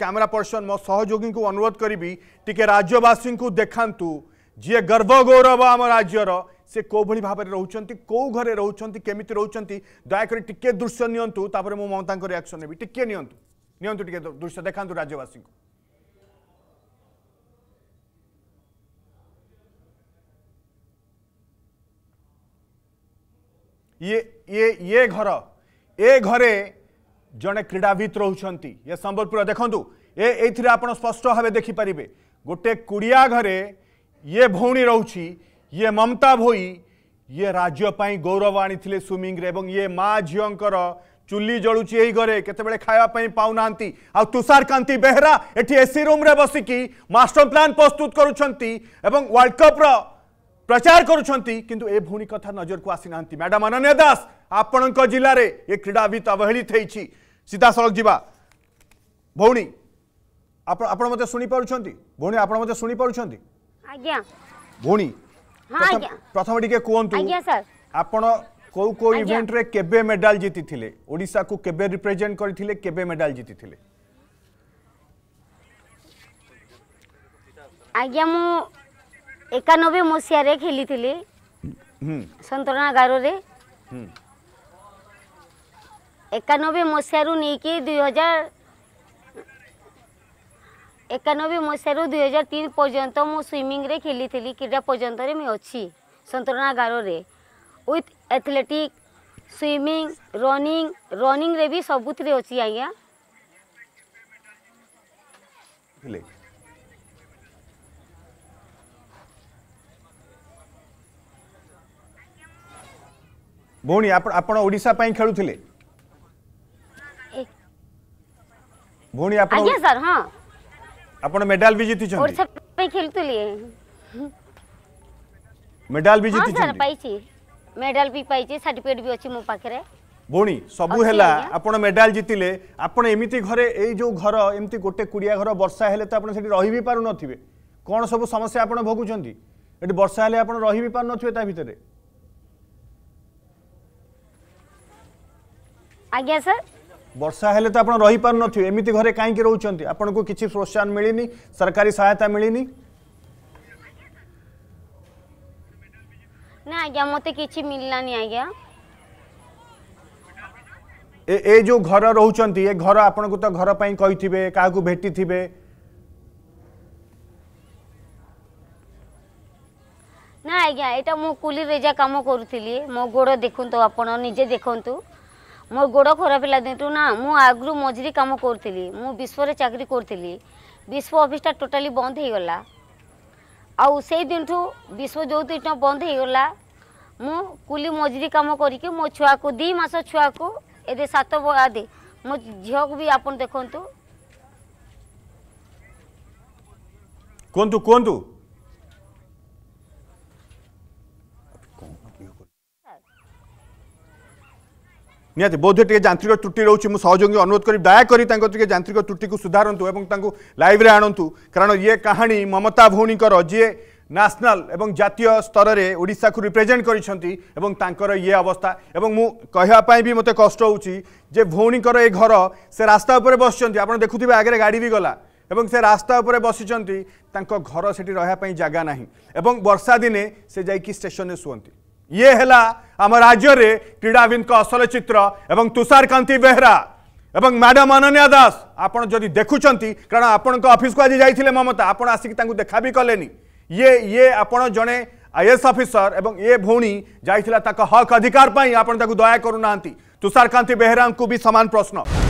camera person मो सहयोगी को अनुरोध करी टी राज्यवासी को देखा जी गर्व गौरव आम राज्यर से कौली भाव में रोच कौ घरे रोचान केमी रोचान दयाक टी दृश्य निपर मु ममता रियाक्शन नेबी टी नि दृश्य देखा राज्यवासी को ये ये ये घर ए घरे जड़े क्रीड़ित रोचे संबलपुर देखु ए ये आप स्पष्ट भाव देखिपर गोटे कुड़िया घरे ये भौणी रोच ये ममता भई ये राज्यपाल गौरव आनी है स्विमिंग में ये माँ झीकर चूली जलुच घरे के खायापी पा ना आषारकांति बेहरा ये एसी रूम बसिकी मटर प्लां प्रस्तुत करल्ड कप्र प्रचार कर भूणी कथा नजर को आसी ना मैडम अनन्या दास आपण जिले में ये क्रीड़ित अवहेलित होती ସିଧାସଳଖ ଯିବା ଭଉଣୀ ଆପଣ ଆପଣ ମୋତେ ଶୁଣିପାରୁଛନ୍ତି ଭଉଣୀ ଆପଣ ମୋତେ ଶୁଣିପାରୁଛନ୍ତି ଆଜ୍ଞା ଭଉଣୀ ପ୍ରଥମେ ଟିକେ କୁହନ୍ତୁ ଆପଣ কেউ কেউ ইভেন্টরে কেবে মেডাল জিতিলে ওড়শাকু কেবে রিপ্রেজেন্ট করে কেবে মেডাল জিতিলে আজ্ঞা মু একানবে মশিয়ারে খেলি সন্তরণা গারে एकानबे मसीह नहीं कि एकानबे मसीह दुई हजार तीन पर्यटन मुझमिंग खेली थी क्रीडा पर्यटन में अच्छी सतरणागारे with athletic swimming running running रे भी सब अच्छी भाई आपड़ा खेलुले ଭଉଣୀ ଆପଣ ଆଜ୍ଞା ସାର୍ ହଁ ଆପଣ ମେଡାଲ ବି ଜିତିଛନ୍ତି ଓଡ଼ିଶା ପାଇଁ ଖେଳୁଥିଲି ମେଡାଲ ବି ଜିତିଛନ୍ତି ସାର୍ ପାଇଛି ମେଡାଲ ବି ପାଇଛି ସାର୍ଟିଫିକେଟ ବି ଅଛି ମୋ ପାଖରେ ଭଉଣୀ ସବୁ ହେଲା ଆପଣ ମେଡାଲ ଜିତିଲେ ଆପଣ ଏମିତି ଘରେ ଏଇ ଯୋଉ ଘର ଏମିତି ଗୋଟେ କୁଡ଼ିଆ ଘର ବର୍ଷା ହେଲେ ତ ଆପଣ ସେଠି ରହି ବି ପାରୁନଥିବେ କ'ଣ ସବୁ ସମସ୍ୟା ଆପଣ ଭୋଗୁଛନ୍ତି ଏଠି ବର୍ଷା ହେଲେ ଆପଣ ରହି ବି ପାରୁନଥିବେ ତା ଭିତରେ ଆଜ୍ଞା ସାର୍ ବର୍ଷା ହେଲେ ତ ଆପଣ ରହିପାରୁନଥିବେ ଏମିତି ଘରେ କାହିଁକି ରହୁଛନ୍ତି ଆପଣଙ୍କୁ କିଛି ପ୍ରୋତ୍ସାହନ ମିଳିନି ସରକାରୀ ସହାୟତା ମିଳିନି ନା ଆଜ୍ଞା ମୋତେ କିଛି ମିଳିଲାନି ଆଜ୍ଞା ଏ ଏ ଯେଉଁ ଘର ରହୁଛନ୍ତି ଏ ଘର ଆପଣଙ୍କୁ ତ ଘର ପାଇଁ କହିଥିବେ କାହାକୁ ଭେଟିଥିବେ ନା ଆଜ୍ଞା ଏଇଟା ମୁଁ କୁଲି ରେଜା କାମ କରୁଥିଲି ମୋ ଗୋଡ଼ ଦେଖନ୍ତୁ ଆପଣ ନିଜେ ଦେଖନ୍ତୁ ମୋ ଗୋଡ଼ ଖରାପ ହେଲା ଦିନଠୁ ନା ମୁଁ ଆଗରୁ ମଝିରେ କାମ କରୁଥିଲି ମୁଁ ବିଶ୍ୱରେ ଚାକିରି କରୁଥିଲି ବିଶ୍ୱ ଅଫିସ୍ଟା ଟୋଟାଲି ବନ୍ଦ ହୋଇଗଲା ଆଉ ସେଇ ଦିନଠୁ ବିଶ୍ୱ ଯେଉଁଦିନ ବନ୍ଦ ହୋଇଗଲା ମୁଁ କୁଲି ମଜୁରୀ କାମ କରିକି ମୋ ଛୁଆକୁ ଦୁଇ ମାସ ଛୁଆକୁ ଏବେ ସାତ ଆଦି ମୋ ଝିଅକୁ ବି ଆପଣ ଦେଖନ୍ତୁ କୁହନ୍ତୁ କୁହନ୍ତୁ ନିହାତି ବୋଧହୁଏ ଟିକେ ଯାନ୍ତ୍ରିକ ତ୍ରୁଟି ରହୁଛି ମୁଁ ସହଯୋଗୀ ଅନୁରୋଧ କରି ଦୟାକରି ତାଙ୍କ ଟିକେ ଯାନ୍ତ୍ରିକ ତ୍ରୁଟିକୁ ସୁଧାରନ୍ତୁ ଏବଂ ତାଙ୍କୁ ଲାଇଭ୍ରେ ଆଣନ୍ତୁ କାରଣ ଇଏ କାହାଣୀ ମମତା ଭଉଣୀଙ୍କର ଯିଏ ନ୍ୟାସନାଲ୍ ଏବଂ ଜାତୀୟ ସ୍ତରରେ ଓଡ଼ିଶାକୁ ରିପ୍ରେଜେଣ୍ଟ କରିଛନ୍ତି ଏବଂ ତାଙ୍କର ଇଏ ଅବସ୍ଥା ଏବଂ ମୁଁ କହିବା ପାଇଁ ବି ମୋତେ କଷ୍ଟ ହେଉଛି ଯେ ଭଉଣୀଙ୍କର ଏ ଘର ସେ ରାସ୍ତା ଉପରେ ବସିଛନ୍ତି ଆପଣ ଦେଖୁଥିବେ ଆଗରେ ଗାଡ଼ି ବି ଗଲା ଏବଂ ସେ ରାସ୍ତା ଉପରେ ବସିଛନ୍ତି ତାଙ୍କ ଘର ସେଠି ରହିବା ପାଇଁ ଜାଗା ନାହିଁ ଏବଂ ବର୍ଷା ଦିନେ ସେ ଯାଇକି ଷ୍ଟେସନରେ ଶୁଅନ୍ତି ଇଏ ହେଲା आम राज्य क्रीड़ाविद असल चित्र तुषारकांति बेहरा एवं मैडम अनन्या दास आपड़ी देखुं कारण आपण को आज जाइए ममता आप आसिक देखा भी कले ये ये आप जड़े आई एस अफिसर एवं ये भौणी जाता हक अधिकार आपको दया करूना तुषारकांति बेहरा को भी सामान प्रश्न